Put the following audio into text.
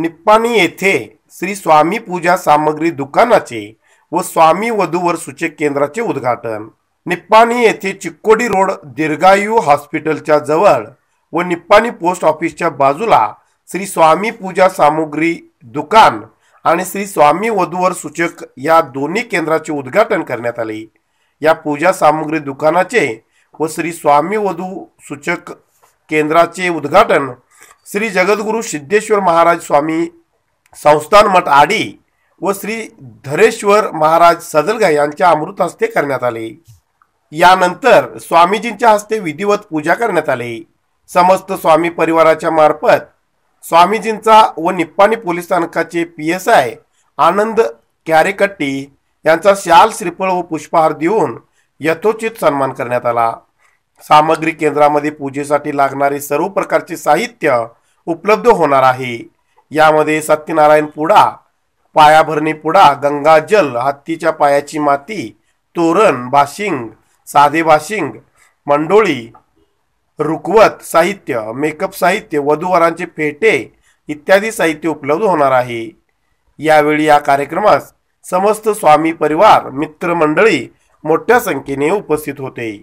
निप्पाणी येथे श्री स्वामी पूजा सामग्री दुकानाचे व स्वामी वधूवर सूचक केंद्राचे उद्घाटन निप्पाणी येथे चिक्कोडी रोड दीर्घायू हॉस्पिटलच्या जवळ व निप्पाणी पोस्ट ऑफिसच्या बाजूला श्री स्वामी पूजा सामग्री दुकान आणि श्री स्वामी वधूवर सूचक या दोन्ही केंद्राचे उद्घाटन करण्यात आले या पूजा सामग्री दुकानाचे व श्री स्वामी वधू सूचक केंद्राचे उद्घाटन श्री जगद्गुरु सिद्धेश्वर महाराज स्वामी संस्थान मठ आडी व श्री धरेश्वर महाराज सदलगा यांच्या अमृत हस्ते करण्यात आले यानंतर स्वामीजींच्या हस्ते विधिवत पूजा करण्यात आली समस्त स्वामी परिवाराच्या मार्फत स्वामीजींचा व निप्पाणी पोलीस स्थानकाचे P S I Anand Karekatti यांचा शाल श्रीफळ व पुष्पहार देऊन यथोचित सन्मान करण्यात आला सामग्री केंद्रामध्ये पूजेसाठी लागणारे सर्व प्रकारचे साहित्य उपलब्ध होणार आहे यामध्ये सत्यनारायण पुडा पायाभरणी पुडा गंगाजल हत्तीच्या पायाची माती तोरण बाशिंग साधे बाशिंग मंडोळी रुकवत साहित्य मेकअप साहित्य वधूवरांचे फेटे इत्यादी साहित्य उपलब्ध होणार आहे यावेळी या, या कार्यक्रमास समस्त स्वामी परिवार मित्रमंडळी मोठ्या संख्येने उपस्थित होते